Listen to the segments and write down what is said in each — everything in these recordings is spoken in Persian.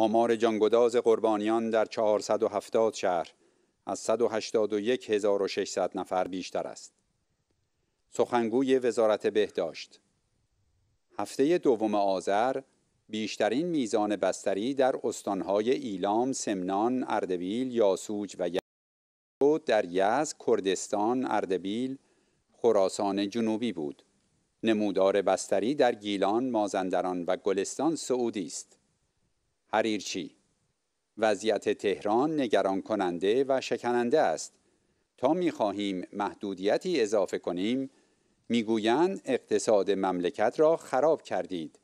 آمار جانگداز قربانیان در 470 شهر از 181600 نفر بیشتر است. سخنگوی وزارت بهداشت هفته دوم آذر بیشترین میزان بستری در استانهای ایلام، سمنان، اردبیل، یاسوج و یزد در یزد، کردستان، اردبیل، خراسان جنوبی بود. نمودار بستری در گیلان، مازندران و گلستان سعودی است. حریرچی وضعیت تهران نگران کننده و شکننده است تا میخواهیم محدودیتی اضافه کنیم میگویند اقتصاد مملکت را خراب کردید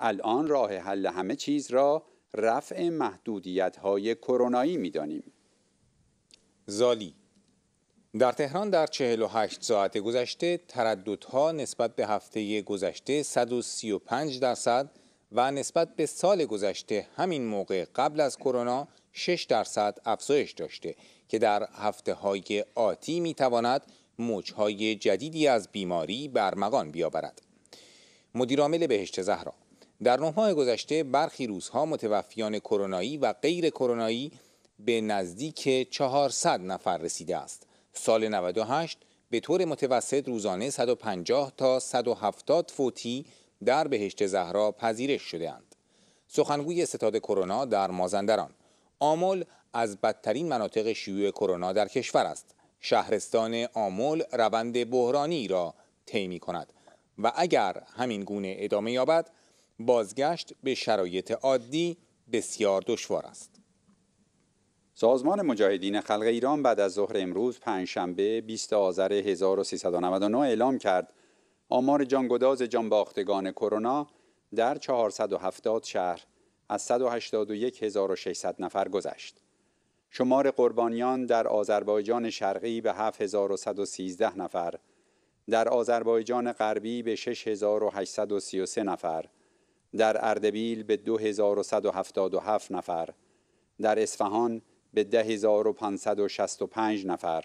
الان راه حل همه چیز را رفع محدودیت های کرونایی میدانیم زالی در تهران در 48 ساعت گذشته ترددها نسبت به هفته گذشته 135 درصد و نسبت به سال گذشته همین موقع قبل از کرونا 6 درصد افزایش داشته که در هفته های آتی می تواند موجهای جدیدی از بیماری برمغان بیاورد. مدیرعامل بهشت زهرا در نه ماه گذشته برخی روزها متوفیان کرونایی و غیر کرونایی به نزدیک 400 نفر رسیده است. سال 98 به طور متوسط روزانه 150 تا 170 فوتی در بهشت زهرا پذیرش شدهاند. سخنگوی ستاد کرونا در مازندران آمل از بدترین مناطق شیوع کرونا در کشور است. شهرستان آمل روند بحرانی را طی کند و اگر همین گونه ادامه یابد بازگشت به شرایط عادی بسیار دشوار است. سازمان مجاهدین خلق ایران بعد از ظهر امروز پنجشنبه 20 آذر 1399 اعلام کرد آمار جانگداز جانباختگان کرونا در 470 شهر از 181600 نفر گذشت. شمار قربانیان در آذربایجان شرقی به 7113 نفر، در آذربایجان غربی به 6833 نفر، در اردبیل به 2177 نفر، در اصفهان به 10565 نفر،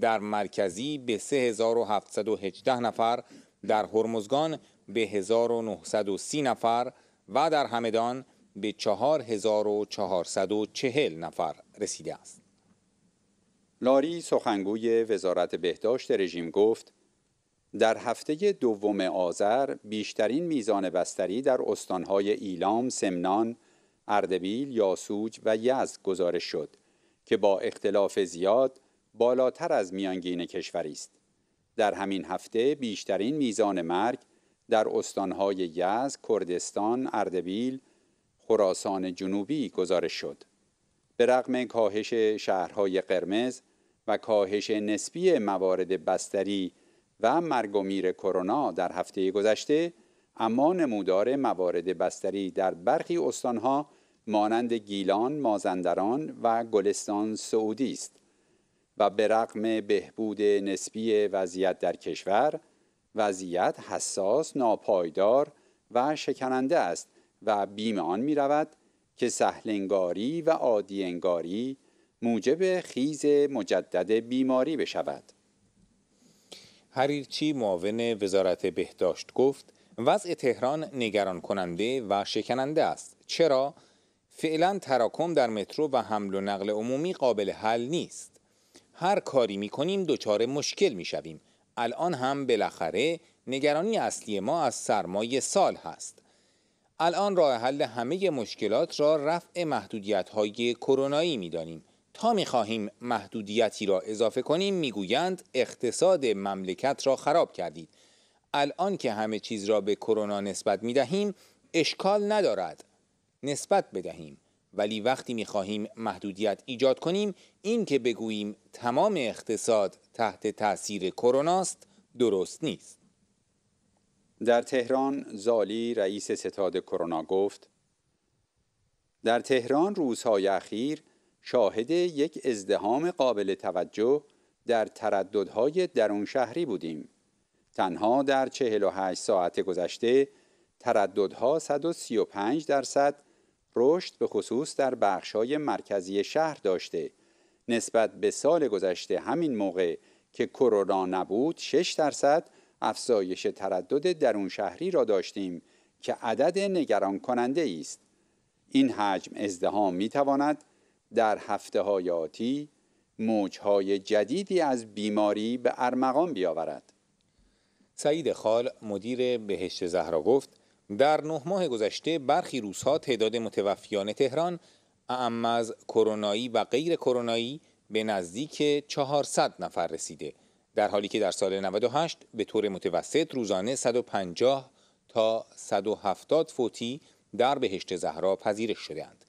در مرکزی به 3718 نفر، در هرمزگان به 1930 نفر و در همدان به 4440 نفر رسیده است. لاری سخنگوی وزارت بهداشت رژیم گفت در هفته دوم آذر بیشترین میزان بستری در استانهای ایلام، سمنان، اردبیل، یاسوج و یزد گزارش شد که با اختلاف زیاد بالاتر از میانگین کشوری است در همین هفته بیشترین میزان مرگ در استانهای یزد، کردستان، اردبیل، خراسان جنوبی گزارش شد. به رغم کاهش شهرهای قرمز و کاهش نسبی موارد بستری و مرگ و میر کرونا در هفته گذشته، اما نمودار موارد بستری در برخی استانها مانند گیلان، مازندران و گلستان سعودی است. و به رغم بهبود نسبی وضعیت در کشور وضعیت حساس ناپایدار و شکننده است و بیم آن می رود که سهلنگاری و عادی انگاری موجب خیز مجدد بیماری بشود حریرچی معاون وزارت بهداشت گفت وضع تهران نگران کننده و شکننده است چرا فعلا تراکم در مترو و حمل و نقل عمومی قابل حل نیست هر کاری می کنیم دچار مشکل می شویم الان هم بالاخره نگرانی اصلی ما از سرمایه سال هست الان راه حل همه مشکلات را رفع محدودیت های کرونایی دانیم تا خواهیم محدودیتی را اضافه کنیم گویند اقتصاد مملکت را خراب کردید الان که همه چیز را به کرونا نسبت دهیم اشکال ندارد نسبت بدهیم ولی وقتی میخواهیم محدودیت ایجاد کنیم این که بگوییم تمام اقتصاد تحت تاثیر کروناست درست نیست در تهران زالی رئیس ستاد کرونا گفت در تهران روزهای اخیر شاهد یک ازدهام قابل توجه در ترددهای درون شهری بودیم تنها در 48 ساعت گذشته ترددها 135 درصد رشد به خصوص در بخشهای مرکزی شهر داشته نسبت به سال گذشته همین موقع که کرونا نبود 6 درصد افزایش تردد اون شهری را داشتیم که عدد نگران کننده است این حجم ازدهام می تواند در هفته های آتی موجهای جدیدی از بیماری به ارمغان بیاورد سعید خال مدیر بهشت زهرا گفت در نه ماه گذشته برخی روزها تعداد متوفیان تهران اعم از کرونایی و غیر کرونایی به نزدیک 400 نفر رسیده در حالی که در سال 98 به طور متوسط روزانه 150 تا 170 فوتی در بهشت زهرا پذیرش شدهاند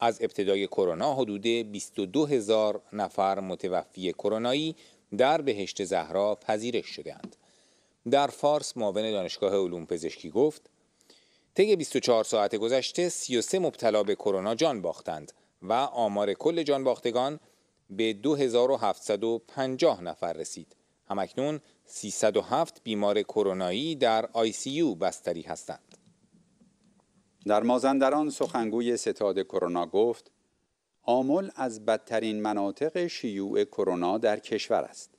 از ابتدای کرونا حدود 22 هزار نفر متوفی کرونایی در بهشت زهرا پذیرش شدهاند در فارس معاون دانشگاه علوم پزشکی گفت طی 24 ساعت گذشته 33 مبتلا به کرونا جان باختند و آمار کل جان باختگان به 2750 نفر رسید. همکنون 307 بیمار کرونایی در آی سی یو بستری هستند. در مازندران سخنگوی ستاد کرونا گفت آمل از بدترین مناطق شیوع کرونا در کشور است.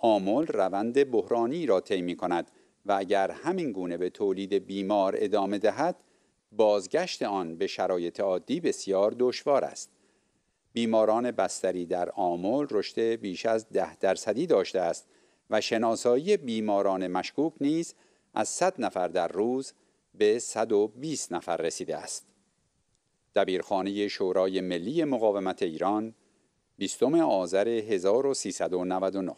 آمل روند بحرانی را طی می و اگر همین گونه به تولید بیمار ادامه دهد بازگشت آن به شرایط عادی بسیار دشوار است بیماران بستری در آمل رشد بیش از ده درصدی داشته است و شناسایی بیماران مشکوک نیز از 100 نفر در روز به 120 نفر رسیده است دبیرخانه شورای ملی مقاومت ایران 20 آذر 1399